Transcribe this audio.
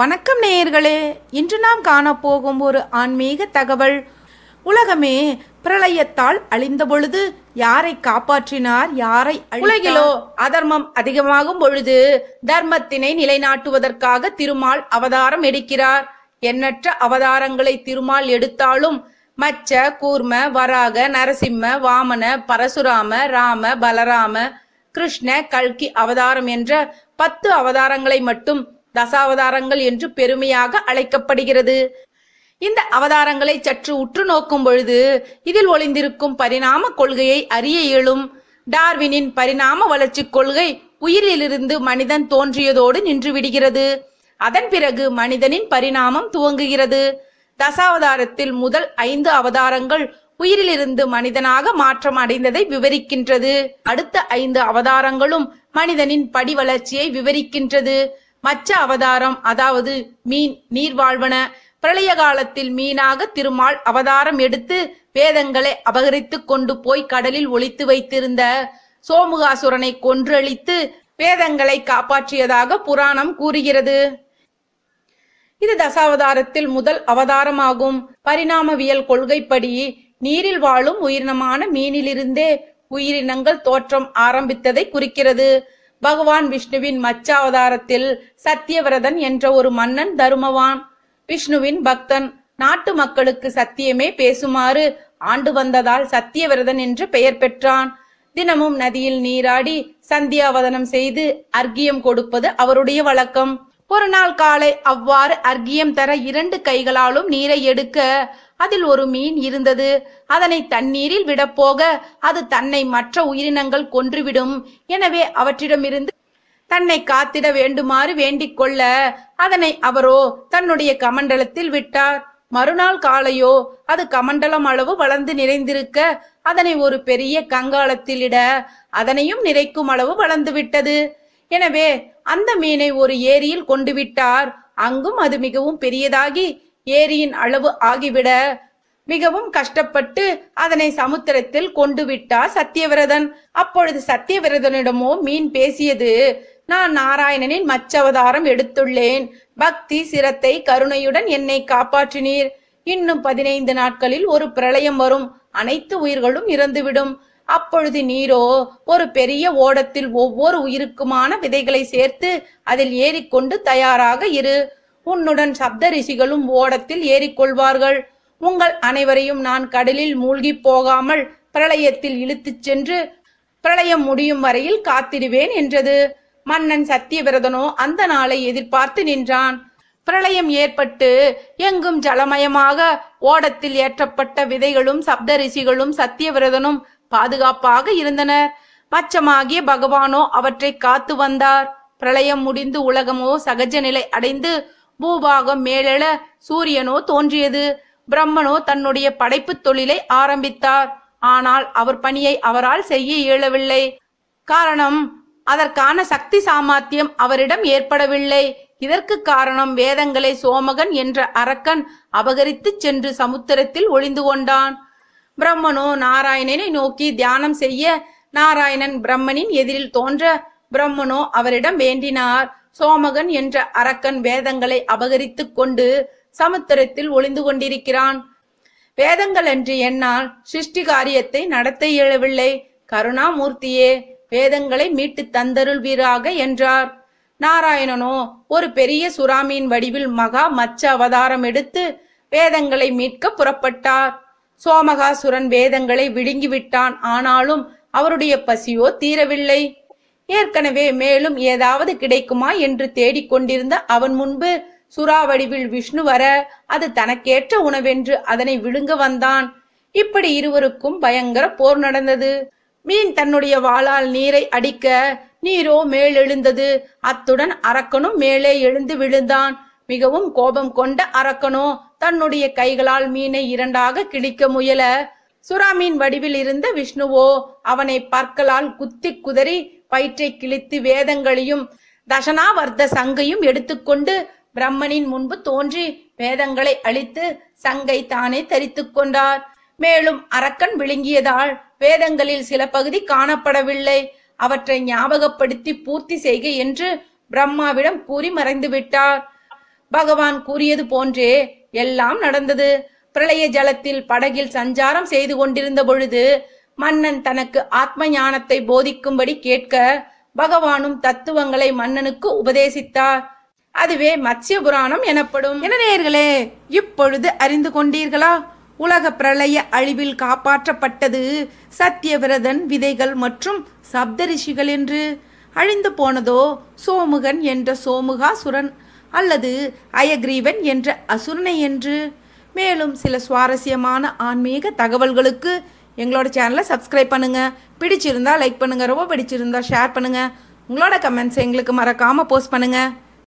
வணக்கம் நேயர்களே இன்று நாம் காணப்போகும் ஒரு ஆன்மீக தகவல் உலகமே பிரளயத்தால் அழிந்த பொழுது யாரை காப்பாற்றினார் யாரை உலகிலோ அதர்மம் அதிகமாகும் பொழுது தர்மத்தினை நிலைநாட்டுவதற்காக திருமால் அவதாரம் எடுக்கிறார் எண்ணற்ற அவதாரங்களை திருமால் எடுத்தாலும் மச்ச கூர்ம வராக நரசிம்ம வாமன பரசுராம ராம பலராம கிருஷ்ண கல்கி அவதாரம் என்ற பத்து அவதாரங்களை மட்டும் தசாவதாரங்கள் என்று பெருமையாக அழைக்கப்படுகிறது இந்த அவதாரங்களை சற்று உற்று நோக்கும் பொழுது இதில் ஒளிந்திருக்கும் பரிணாம கொள்கையை அறிய இயலும் டார்வினின் பரிணாம வளர்ச்சி கொள்கை உயிரிலிருந்து மனிதன் தோன்றியதோடு நின்று விடுகிறது அதன் பிறகு மனிதனின் பரிணாமம் துவங்குகிறது தசாவதாரத்தில் முதல் ஐந்து அவதாரங்கள் உயிரிலிருந்து மனிதனாக மாற்றம் அடைந்ததை விவரிக்கின்றது அடுத்த ஐந்து அவதாரங்களும் மனிதனின் படி வளர்ச்சியை விவரிக்கின்றது மச்ச அவதாரம் அதாவது மீன் நீர் வாழ்வன பிரளய காலத்தில் மீனாக திருமால் அவதாரம் எடுத்து வேதங்களை அபகரித்து கொண்டு போய் கடலில் ஒழித்து வைத்திருந்த சோமுகாசுரனை கொன்றழித்து வேதங்களை காப்பாற்றியதாக புராணம் கூறுகிறது இது தசாவதாரத்தில் முதல் அவதாரமாகும் பரிணாமவியல் கொள்கைப்படி நீரில் வாழும் உயிரினமான மீனிலிருந்தே உயிரினங்கள் தோற்றம் ஆரம்பித்ததை குறிக்கிறது பகவான் விஷ்ணுவின் மச்ச அவதாரத்தில் சத்தியவிரதன் என்ற ஒரு மன்னன் தருமவான் விஷ்ணுவின் பக்தன் நாட்டு மக்களுக்கு சத்தியமே பேசுமாறு ஆண்டு வந்ததால் சத்தியவிரதன் என்று பெயர் பெற்றான் தினமும் நதியில் நீராடி சந்தியாவதனம் செய்து அர்க்கியம் கொடுப்பது அவருடைய வழக்கம் ஒரு நாள் காலை அவ்வாறு அர்க்கியம் தர இரண்டு கைகளாலும் நீரை எடுக்க அதில் ஒரு மீன் இருந்தது அதனை தண்ணீரில் விடப்போக அது தன்னை மற்ற உயிரினங்கள் கொன்றுவிடும் எனவே அவற்றிடமிருந்து தன்னை காத்திட வேண்டுமாறு வேண்டிக் கொள்ள அதனை அவரோ தன்னுடைய கமண்டலத்தில் விட்டார் மறுநாள் காலையோ அது கமண்டலம் அளவு வளர்ந்து நிறைந்திருக்க அதனை ஒரு பெரிய கங்காளத்தில் இட அதனையும் நிறைக்கும் அளவு வளர்ந்து விட்டது எனவே அந்த மீனை ஒரு ஏரியில் கொண்டு விட்டார் அங்கும் அது மிகவும் பெரியதாகி ஏரியின் அளவு ஆகிவிட மிகவும் கஷ்டப்பட்டு அதனை சமுத்திரத்தில் கொண்டு விட்டார் சத்தியவிரதன் அப்பொழுது சத்தியவிரதனிடமோ மீன் பேசியது நான் நாராயணனின் மச்சவதாரம் எடுத்துள்ளேன் பக்தி சிரத்தை கருணையுடன் என்னை காப்பாற்றினீர் இன்னும் பதினைந்து நாட்களில் ஒரு பிரளயம் வரும் அனைத்து உயிர்களும் இறந்துவிடும் அப்பொழுது நீரோ ஒரு பெரிய ஓடத்தில் ஒவ்வொரு உயிருக்குமான விதைகளை சேர்த்து அதில் ஏறிக்கொண்டு தயாராக இரு உன்னுடன் சப்த ரிஷிகளும் ஓடத்தில் ஏறிக்கொள்வார்கள் உங்கள் அனைவரையும் நான் கடலில் மூழ்கி போகாமல் பிரளயத்தில் இழுத்துச் சென்று பிரளயம் முடியும் வரையில் காத்திடுவேன் என்றது மன்னன் சத்தியவிரதனோ அந்த நாளை எதிர்பார்த்து நின்றான் பிரளயம் ஏற்பட்டு எங்கும் ஜலமயமாக ஓடத்தில் ஏற்றப்பட்ட விதைகளும் சப்த ரிஷிகளும் சத்தியவிரதனும் பாதுகாப்பாக இருந்தனர் பச்சமாகிய பகவானோ அவற்றை காத்து வந்தார் பிரளயம் முடிந்து உலகமோ சகஜ நிலை அடைந்து பூபாகம் மேலெழ சூரியனோ தோன்றியது பிரம்மனோ தன்னுடைய படைப்பு தொழிலை ஆரம்பித்தார் ஆனால் அவர் பணியை அவரால் செய்ய இயலவில்லை காரணம் அதற்கான சக்தி சாமர்த்தியம் அவரிடம் ஏற்படவில்லை இதற்கு காரணம் வேதங்களை சோமகன் என்ற அரக்கன் அபகரித்து சென்று சமுத்திரத்தில் ஒளிந்து கொண்டான் பிரம்மனோ நாராயணனை நோக்கி தியானம் செய்ய நாராயணன் பிரம்மனின் எதிரில் தோன்ற பிரம்மனோ அவரிடம் வேண்டினார் சோமகன் என்ற அரக்கன் வேதங்களை அபகரித்துக் கொண்டு சமுத்திரத்தில் ஒளிந்து கொண்டிருக்கிறான் வேதங்கள் என்று என்னால் சிருஷ்டி காரியத்தை நடத்த இயலவில்லை கருணாமூர்த்தியே வேதங்களை மீட்டு தந்தருள்வீராக என்றார் நாராயணனோ ஒரு பெரிய சுறாமியின் வடிவில் மகா மச்ச அவதாரம் எடுத்து வேதங்களை மீட்க புறப்பட்டார் சோமகாசுரன் வேதங்களை விழுங்கிவிட்டான் ஆனாலும் அவருடைய பசியோ தீரவில்லை ஏற்கனவே மேலும் ஏதாவது கிடைக்குமா என்று தேடிக்கொண்டிருந்த அவன் முன்பு சுறாவடிவில் விஷ்ணு வர அது தனக்கேற்ற உணவென்று அதனை விழுங்க வந்தான் இப்படி இருவருக்கும் பயங்கர போர் நடந்தது மீன் தன்னுடைய வாளால் நீரை அடிக்க நீரோ மேலெழுந்தது அத்துடன் அரக்கனும் மேலே எழுந்து விழுந்தான் மிகவும் கோபம் கொண்ட அரக்கனோ தன்னுடைய கைகளால் மீனை இரண்டாக கிழிக்க முயல சுறாமீன் வடிவில் இருந்த விஷ்ணுவோ அவனை பற்களால் குத்தி குதறி வயிற்றை கிழித்து வேதங்களையும் தசனாவர்த்த சங்கையும் எடுத்துக்கொண்டு பிரம்மனின் முன்பு தோன்றி வேதங்களை அழித்து சங்கை தானே தரித்து கொண்டார் மேலும் அரக்கன் விழுங்கியதால் வேதங்களில் சில பகுதி காணப்படவில்லை அவற்றை ஞாபகப்படுத்தி பூர்த்தி செய்க என்று பிரம்மாவிடம் கூறி மறைந்து விட்டார் பகவான் கூறியது போன்றே எல்லாம் நடந்தது பிரளய ஜலத்தில் படகில் சஞ்சாரம் செய்து கொண்டிருந்த பொழுது மன்னன் தனக்கு ஆத்ம ஞானத்தை போதிக்கும்படி கேட்க பகவானும் தத்துவங்களை மன்னனுக்கு உபதேசித்தார் அதுவே மத்ய புராணம் எனப்படும் என நேர்களே இப்பொழுது அறிந்து கொண்டீர்களா உலக பிரளய அழிவில் காப்பாற்றப்பட்டது சத்தியவிரதன் விதைகள் மற்றும் சப்தரிஷிகள் என்று அழிந்து போனதோ சோமுகன் என்ற சோமுகாசுரன் அல்லது அயக்ரீவன் என்ற அசுரனை என்று மேலும் சில சுவாரஸ்யமான ஆன்மீக தகவல்களுக்கு எங்களோட சேனலை சப்ஸ்கிரைப் பண்ணுங்கள் பிடிச்சிருந்தா லைக் பண்ணுங்கள் ரொம்ப பிடிச்சிருந்தா ஷேர் பண்ணுங்கள் உங்களோட கமெண்ட்ஸ் எங்களுக்கு மறக்காம போஸ்ட் பண்ணுங்கள்